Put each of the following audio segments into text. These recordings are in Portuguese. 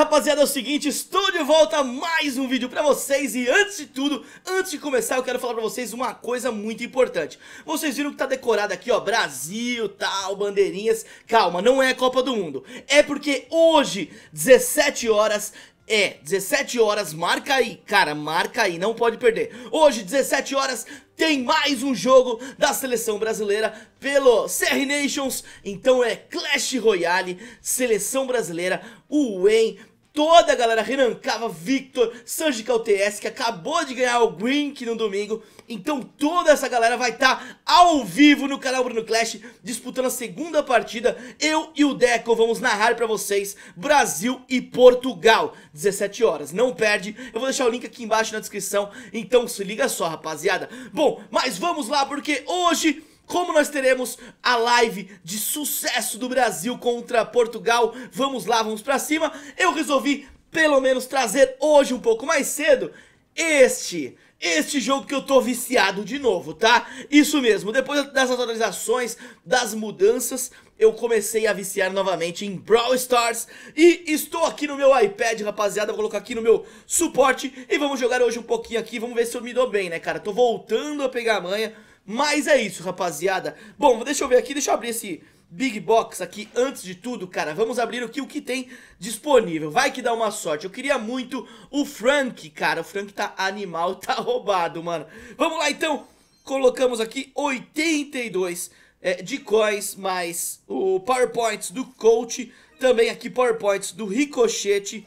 rapaziada, é o seguinte, estou de volta mais um vídeo pra vocês e antes de tudo, antes de começar eu quero falar pra vocês uma coisa muito importante Vocês viram que tá decorado aqui ó, Brasil, tal, bandeirinhas, calma, não é Copa do Mundo É porque hoje, 17 horas, é, 17 horas, marca aí, cara, marca aí, não pode perder. Hoje, 17 horas, tem mais um jogo da seleção brasileira pelo CR Nations. Então é Clash Royale, seleção brasileira, o UEM toda a galera, renancava Victor, Sanji TS, que acabou de ganhar o Grink no domingo. Então toda essa galera vai estar tá ao vivo no canal Bruno Clash, disputando a segunda partida. Eu e o Deco vamos narrar pra vocês Brasil e Portugal, 17 horas. Não perde, eu vou deixar o link aqui embaixo na descrição, então se liga só, rapaziada. Bom, mas vamos lá, porque hoje como nós teremos a live de sucesso do Brasil contra Portugal. Vamos lá, vamos pra cima. Eu resolvi, pelo menos, trazer hoje, um pouco mais cedo, este este jogo que eu tô viciado de novo, tá? Isso mesmo, depois das atualizações, das mudanças, eu comecei a viciar novamente em Brawl Stars E estou aqui no meu iPad, rapaziada, vou colocar aqui no meu suporte E vamos jogar hoje um pouquinho aqui, vamos ver se eu me dou bem, né, cara? Tô voltando a pegar a manha mas é isso, rapaziada. Bom, deixa eu ver aqui, deixa eu abrir esse Big Box aqui antes de tudo, cara. Vamos abrir aqui o que tem disponível. Vai que dá uma sorte. Eu queria muito o Frank, cara. O Frank tá animal, tá roubado, mano. Vamos lá, então. Colocamos aqui 82 é, de coins, mais o PowerPoints do Coach. Também aqui PowerPoints do Ricochete.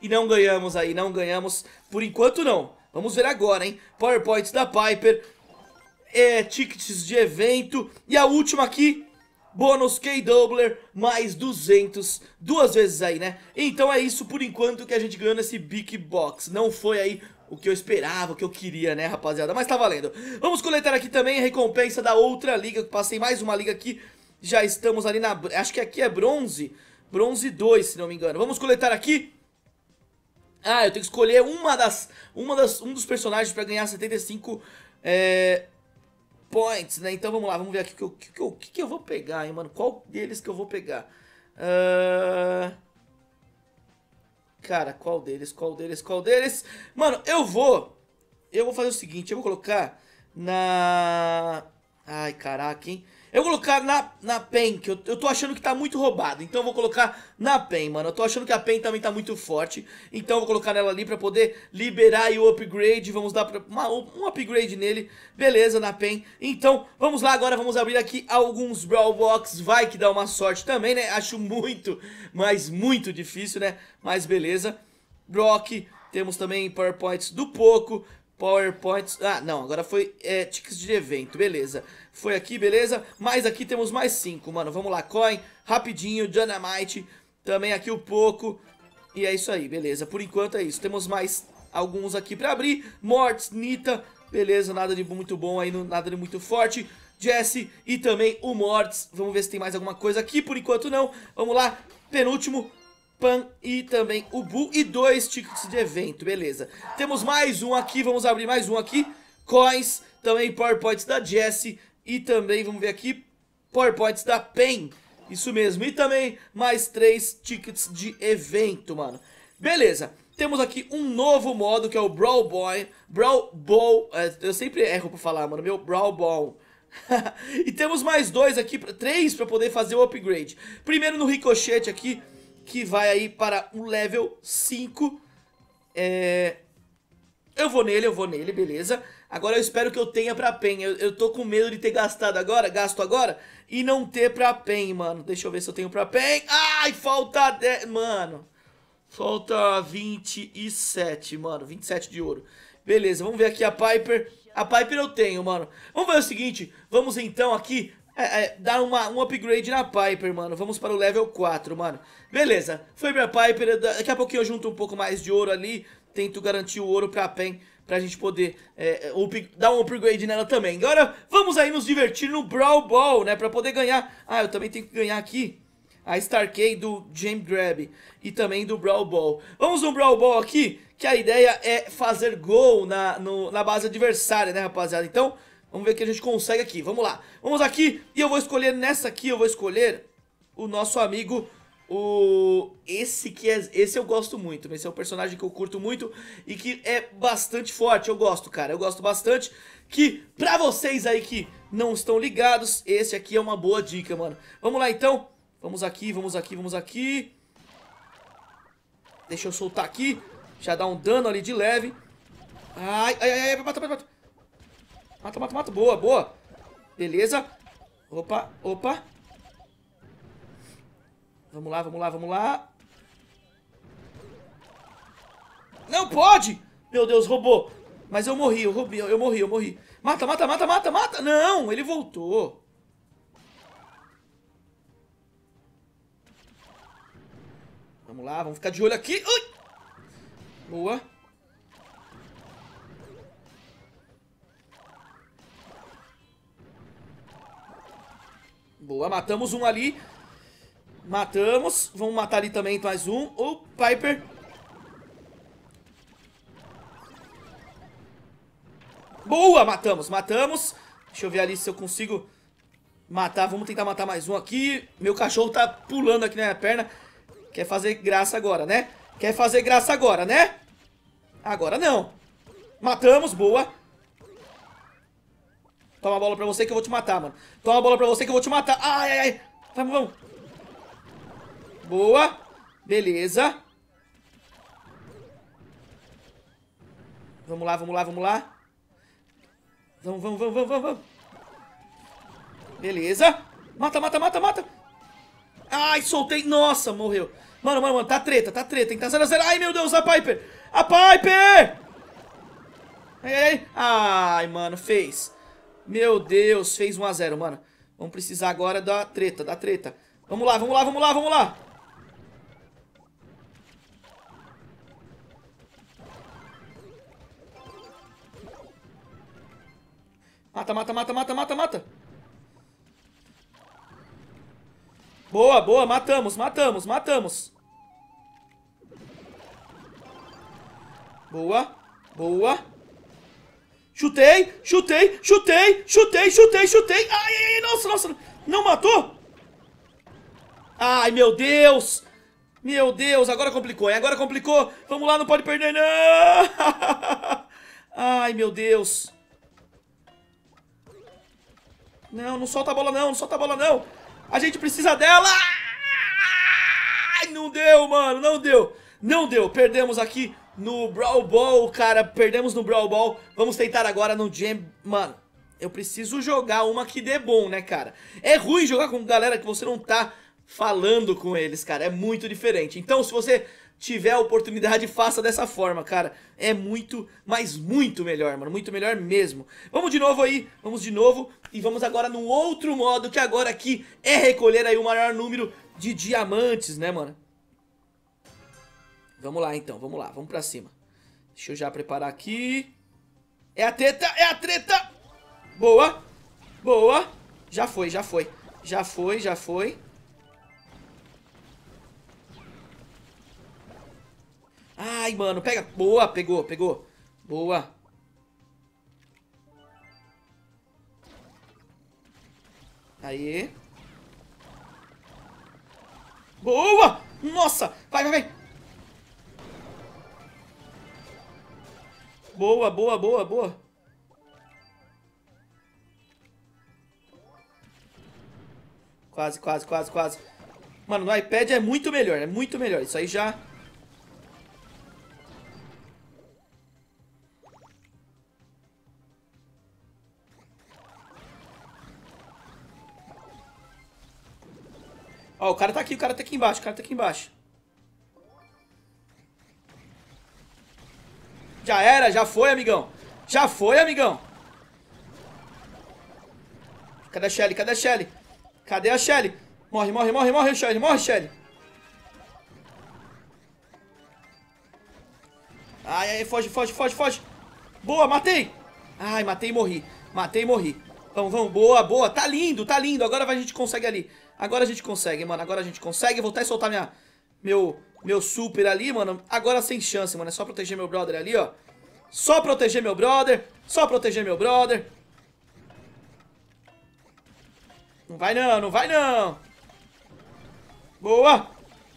E não ganhamos aí, não ganhamos. Por enquanto, não. Vamos ver agora, hein? PowerPoints da Piper, é, tickets de evento. E a última aqui, bônus K-Doubler, mais 200, duas vezes aí, né? Então é isso por enquanto que a gente ganhou nesse Big Box. Não foi aí o que eu esperava, o que eu queria, né, rapaziada? Mas tá valendo. Vamos coletar aqui também a recompensa da outra liga, que passei mais uma liga aqui. Já estamos ali na... acho que aqui é bronze, bronze 2, se não me engano. Vamos coletar aqui... Ah, eu tenho que escolher uma das, uma das, um dos personagens pra ganhar 75 é, points, né? Então vamos lá, vamos ver aqui o que, que, que, que, eu vou pegar, hein, mano? Qual deles que eu vou pegar? Uh... Cara, qual deles, qual deles, qual deles? Mano, eu vou... Eu vou fazer o seguinte, eu vou colocar na... Ai, caraca, hein? Eu vou colocar na, na PEN, que eu, eu tô achando que tá muito roubado. Então eu vou colocar na PEN, mano. Eu tô achando que a PEN também tá muito forte. Então eu vou colocar nela ali pra poder liberar o upgrade. Vamos dar pra, uma, um upgrade nele. Beleza, na PEN. Então, vamos lá agora. Vamos abrir aqui alguns Brawl Box. Vai que dá uma sorte também, né? Acho muito, mas muito difícil, né? Mas beleza. Brock, temos também PowerPoints do Poco, PowerPoints. Ah, não, agora foi é, tickets de evento, beleza. Foi aqui, beleza. Mas aqui temos mais cinco, mano. Vamos lá, coin, rapidinho, Dynamite, também aqui o um pouco. E é isso aí, beleza. Por enquanto é isso. Temos mais alguns aqui pra abrir. Mortes, Nita, beleza, nada de muito bom aí, nada de muito forte. Jesse e também o Mortes. Vamos ver se tem mais alguma coisa aqui, por enquanto não. Vamos lá, penúltimo, Pan e também o Bu e dois tickets de evento, beleza. Temos mais um aqui, vamos abrir mais um aqui. Coins, também PowerPoints da Jessie e também, vamos ver aqui, PowerPoints da Pen. Isso mesmo, e também mais três tickets de evento, mano. Beleza, temos aqui um novo modo que é o Brawl Boy, Brawl Ball, é, eu sempre erro pra falar, mano, meu Brawl Ball. e temos mais dois aqui, três pra poder fazer o upgrade. Primeiro no ricochete aqui, que vai aí para o level 5. É... Eu vou nele, eu vou nele, beleza. Agora eu espero que eu tenha pra PEN. Eu, eu tô com medo de ter gastado agora, gasto agora, e não ter pra PEN, mano. Deixa eu ver se eu tenho pra PEN. Ai, falta 10, mano. Falta 27, mano. 27 de ouro. Beleza, vamos ver aqui a Piper. A Piper eu tenho, mano. Vamos ver o seguinte, vamos então aqui é, é, dar uma, um upgrade na Piper, mano. Vamos para o level 4, mano. Beleza, foi minha Piper. Daqui a pouquinho eu junto um pouco mais de ouro ali. Tento garantir o ouro pra PEN. Pra gente poder é, é, up, dar um upgrade nela também. Agora, vamos aí nos divertir no Brawl Ball, né? Pra poder ganhar. Ah, eu também tenho que ganhar aqui a Starkey do James Grab e também do Brawl Ball. Vamos no Brawl Ball aqui, que a ideia é fazer gol na, no, na base adversária, né, rapaziada? Então, Vamos ver o que a gente consegue aqui, vamos lá Vamos aqui, e eu vou escolher, nessa aqui eu vou escolher o nosso amigo o esse que é esse eu gosto muito, né? esse é um personagem que eu curto muito e que é bastante forte, eu gosto, cara, eu gosto bastante que pra vocês aí que não estão ligados, esse aqui é uma boa dica, mano. Vamos lá então. Vamos aqui, vamos aqui, vamos aqui. Deixa eu soltar aqui, já dá um dano ali de leve. Ai, ai, ai, ai, mata, mata, mata. Mata, mata, mata. Boa, boa. Beleza. Opa, opa. Vamos lá, vamos lá, vamos lá. Não pode! Meu Deus, roubou. Mas eu morri, eu roubei, eu morri, eu morri. Mata, mata, mata, mata, mata. Não, ele voltou. Vamos lá, vamos ficar de olho aqui. Ui! Boa. Boa, matamos um ali. Matamos. Vamos matar ali também mais um. O Piper. Boa, matamos, matamos. Deixa eu ver ali se eu consigo matar. Vamos tentar matar mais um aqui. Meu cachorro tá pulando aqui na minha perna. Quer fazer graça agora, né? Quer fazer graça agora, né? Agora não. Matamos, boa. Toma a bola pra você que eu vou te matar, mano. Toma a bola pra você que eu vou te matar. Ai, ai, ai. Vamos, vamos. Boa. Beleza. Vamos lá, vamos lá, vamos lá. Vamos, vamos, vamos, vamos, vamos. Beleza. Mata, mata, mata, mata. Ai, soltei. Nossa, morreu. Mano, mano, mano, tá treta, tá treta, hein? Tá 0x0. Ai, meu Deus, a Piper! A Piper! Ai, ai, ai. Ai, mano, fez. Meu Deus, fez 1x0, mano. Vamos precisar agora da treta, da treta. Vamos lá, vamos lá, vamos lá, vamos lá. Mata, mata, mata, mata, mata, mata. Boa, boa, matamos, matamos, matamos. Boa, boa. Chutei, chutei, chutei, chutei, chutei, chutei. Ai, ai, ai, nossa, nossa. Não matou? Ai, meu Deus. Meu Deus, agora complicou, hein? Agora complicou. Vamos lá, não pode perder, não. Ai, meu Deus. Não, não solta a bola, não. Não solta a bola, não. A gente precisa dela. Ai, não deu, mano. Não deu. Não deu. Perdemos aqui no Brawl Ball, cara. Perdemos no Brawl Ball. Vamos tentar agora no Jam... Mano, eu preciso jogar uma que dê bom, né, cara? É ruim jogar com galera que você não tá falando com eles, cara. É muito diferente. Então, se você tiver a oportunidade, faça dessa forma, cara. É muito, mas muito melhor, mano. Muito melhor mesmo. Vamos de novo aí, vamos de novo. E vamos agora no outro modo, que agora aqui é recolher aí o maior número de diamantes, né, mano? Vamos lá então, vamos lá, vamos pra cima. Deixa eu já preparar aqui. É a treta, é a treta! Boa, boa. Já foi, já foi. Já foi, já foi. Ai, mano, pega. Boa, pegou, pegou. Boa. Aí. Boa! Nossa! Vai, vai, vai! Boa, boa, boa, boa. Quase, quase, quase, quase. Mano, no iPad é muito melhor, é muito melhor. Isso aí já... Ó, o cara tá aqui, o cara tá aqui embaixo, o cara tá aqui embaixo. Já era, já foi, amigão. Já foi, amigão. Cadê a Shelly? Cadê a Shelly? Cadê a Shelly? Morre, morre, morre, morre, Shelly. Morre, Shelly. Ai, ai, foge, foge, foge, foge. Boa, matei. Ai, matei e morri. Matei e morri. Vamos, vamos. Boa, boa. Tá lindo, tá lindo. Agora a gente consegue ali. Agora a gente consegue, mano. Agora a gente consegue voltar e soltar minha... Meu meu super ali, mano. Agora sem chance, mano. É só proteger meu brother ali, ó. Só proteger meu brother. Só proteger meu brother. Não vai não, não vai não. Boa.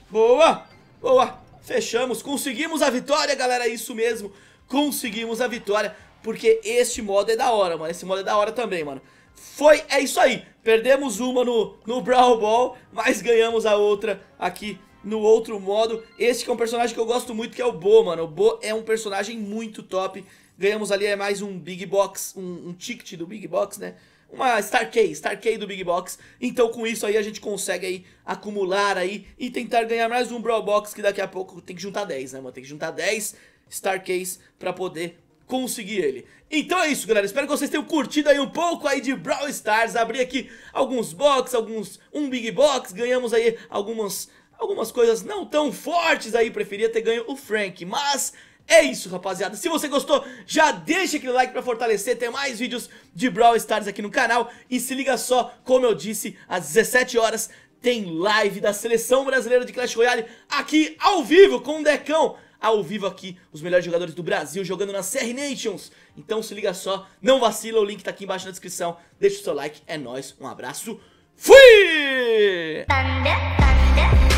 Boa. Boa. Fechamos. Conseguimos a vitória, galera. É isso mesmo. Conseguimos a vitória. Porque este modo é da hora, mano. Esse modo é da hora também, mano. Foi, é isso aí. Perdemos uma no, no Brawl Ball, mas ganhamos a outra aqui no outro modo. Esse que é um personagem que eu gosto muito, que é o Bo, mano. O Bo é um personagem muito top. Ganhamos ali é mais um Big Box, um, um ticket do Big Box, né? Uma Star Key, Star Key do Big Box. Então com isso aí a gente consegue aí acumular aí e tentar ganhar mais um Brawl Box que daqui a pouco tem que juntar 10, né, mano? Tem que juntar 10 Star Keys pra poder conseguir ele. Então é isso, galera. Espero que vocês tenham curtido aí um pouco aí de Brawl Stars. Abri aqui alguns box, alguns... um Big Box. Ganhamos aí algumas algumas coisas não tão fortes aí, preferia ter ganho o Frank, mas... É isso, rapaziada. Se você gostou, já deixa aquele like pra fortalecer. Tem mais vídeos de Brawl Stars aqui no canal. E se liga só, como eu disse, às 17 horas tem live da Seleção Brasileira de Clash Royale aqui ao vivo com o Decão. Ao vivo aqui, os melhores jogadores do Brasil jogando na CR Nations. Então se liga só, não vacila, o link tá aqui embaixo na descrição. Deixa o seu like, é nóis, um abraço, fui! Thunder, thunder.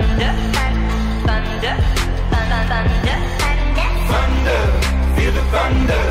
thunder, thunder, thunder, thunder, thunder, thunder, feel the thunder.